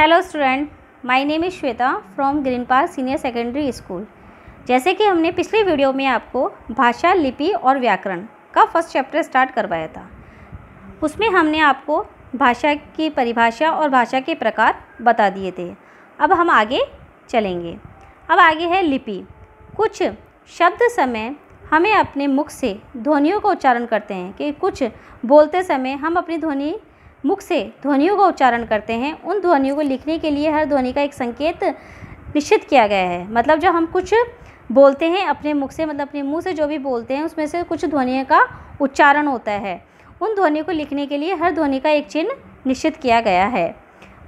hello student my name is Shweta from Green Park senior secondary school जैसे कि हमने पिछले वीडियो में आपको भाषा लिपि और व्याकरण का फर्स्ट चैप्टर स्टार्ट करवाया था उसमें हमने आपको भाषा की परिभाषा और भाषा के प्रकार बता दिए थे अब हम आगे चलेंगे अब आगे है लिपि कुछ शब्द समय हमें अपने मुख से ध्वनियों का उच्चारण करते हैं कि कुछ बोलते समय हम अपनी ध्वनि मुख से ध्वनियों का उच्चारण करते हैं उन ध्वनियों को लिखने के लिए हर ध्वनि का एक संकेत निश्चित किया गया है मतलब जब हम कुछ बोलते हैं अपने मुख से मतलब अपने मुंह से जो भी बोलते हैं उसमें से कुछ ध्वनियों का उच्चारण होता है उन ध्वनियों को लिखने के लिए हर ध्वनि का एक चिन्ह निश्चित किया गया है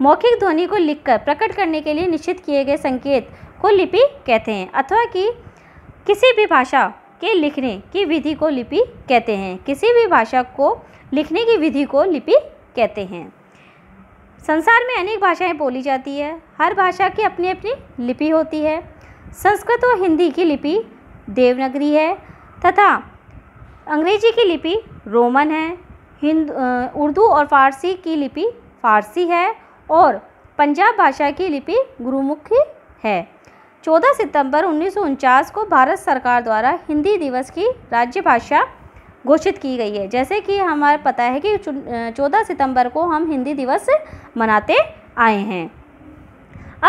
मौखिक ध्वनि को लिखकर प्रकट करने के लिए निश्चित किए गए संकेत को लिपि कहते हैं अथवा कि किसी भी भाषा के लिखने की विधि को लिपि कहते हैं किसी भी भाषा को लिखने की विधि को लिपि कहते हैं संसार में अनेक भाषाएं बोली जाती है हर भाषा की अपनी अपनी लिपि होती है संस्कृत और हिंदी की लिपि देवनागरी है तथा अंग्रेजी की लिपि रोमन है हिंद उर्दू और फारसी की लिपि फारसी है और पंजाब भाषा की लिपि गुरुमुखी है 14 सितंबर उन्नीस को भारत सरकार द्वारा हिंदी दिवस की राज्य भाषा घोषित की गई है जैसे कि हमारा पता है कि चौदह सितंबर को हम हिंदी दिवस मनाते आए हैं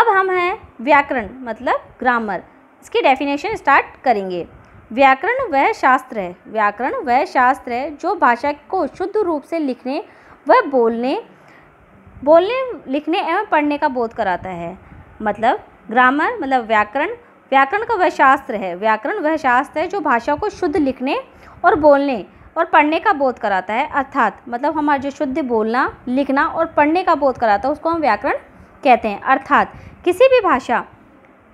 अब हम हैं व्याकरण मतलब ग्रामर इसकी डेफिनेशन स्टार्ट करेंगे व्याकरण वह शास्त्र है व्याकरण वह शास्त्र है जो भाषा को शुद्ध रूप से लिखने व बोलने बोलने लिखने एवं पढ़ने का बोध कराता है मतलब ग्रामर मतलब व्याकरण व्याकरण का वह शास्त्र है व्याकरण वह शास्त्र है जो भाषा को शुद्ध लिखने और बोलने और पढ़ने का बोध कराता है अर्थात मतलब हमारा जो शुद्ध बोलना लिखना और पढ़ने का बोध कराता है उसको हम व्याकरण कहते हैं अर्थात किसी भी भाषा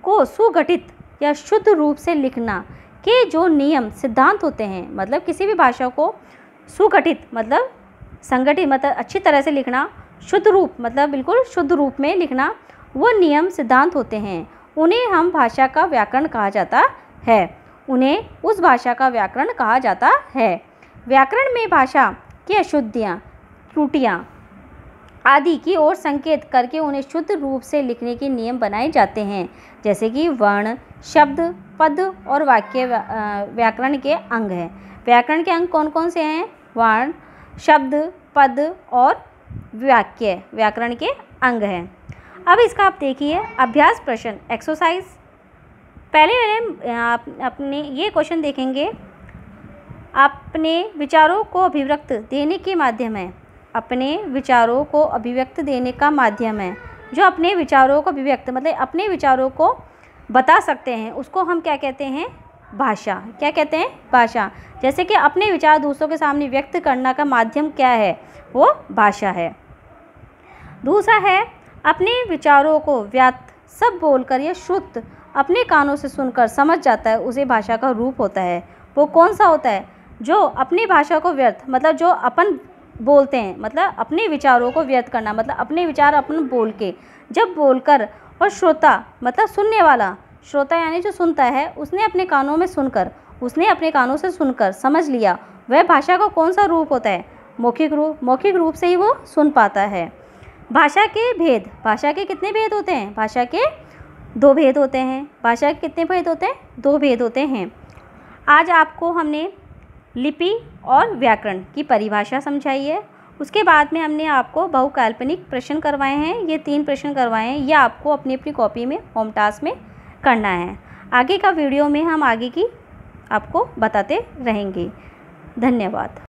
को सुगठित या शुद्ध रूप से लिखना के जो नियम सिद्धांत होते हैं मतलब किसी भी भाषा को सुगठित मतलब संगठित मतलब अच्छी तरह से लिखना शुद्ध रूप मतलब बिल्कुल शुद्ध रूप में लिखना वो नियम सिद्धांत होते हैं उन्हें हम भाषा का व्याकरण कहा जाता है उन्हें उस भाषा का व्याकरण कहा जाता है व्याकरण में भाषा की अशुद्धियाँ त्रुटियाँ आदि की ओर संकेत करके उन्हें शुद्ध रूप से लिखने के नियम बनाए जाते हैं जैसे कि वर्ण शब्द पद और वाक्य व्याकरण के अंग हैं व्याकरण के अंग कौन कौन से हैं वर्ण शब्द पद और वाक्य व्याकरण के अंग हैं अब इसका आप देखिए अभ्यास प्रश्न एक्सरसाइज पहले मैंने आप अपने ये क्वेश्चन देखेंगे अपने विचारों को अभिव्यक्त देने के माध्यम है अपने विचारों को अभिव्यक्त देने का माध्यम है जो अपने विचारों को अभिव्यक्त मतलब अपने विचारों को बता सकते हैं उसको हम क्या कहते हैं भाषा क्या कहते हैं भाषा जैसे कि अपने विचार दूसरों के सामने व्यक्त करना का माध्यम क्या है वो भाषा है दूसरा है अपने विचारों को व्यक्त सब बोलकर या श्रुत अपने कानों से सुनकर समझ जाता है उसे भाषा का रूप होता है वो कौन सा होता है जो अपनी भाषा को व्यर्थ मतलब जो अपन बोलते हैं मतलब अपने विचारों को व्यर्थ करना मतलब अपने विचार अपन बोल के जब बोलकर और श्रोता मतलब सुनने वाला श्रोता यानी जो सुनता है उसने अपने कानों में सुनकर उसने अपने कानों से सुनकर समझ लिया वह भाषा का कौन सा रूप होता है मौखिक रूप मौखिक रूप से ही वो सुन पाता है भाषा के भेद भाषा के कितने भेद होते हैं भाषा के दो भेद होते हैं भाषा के कितने भेद होते हैं दो भेद होते हैं आज आपको हमने लिपि और व्याकरण की परिभाषा समझाई है उसके बाद में हमने आपको बहुकाल्पनिक प्रश्न करवाए हैं ये तीन प्रश्न करवाए हैं ये आपको अपनी अपनी कॉपी में होम टास्क में करना है आगे का वीडियो में हम आगे की आपको बताते रहेंगे धन्यवाद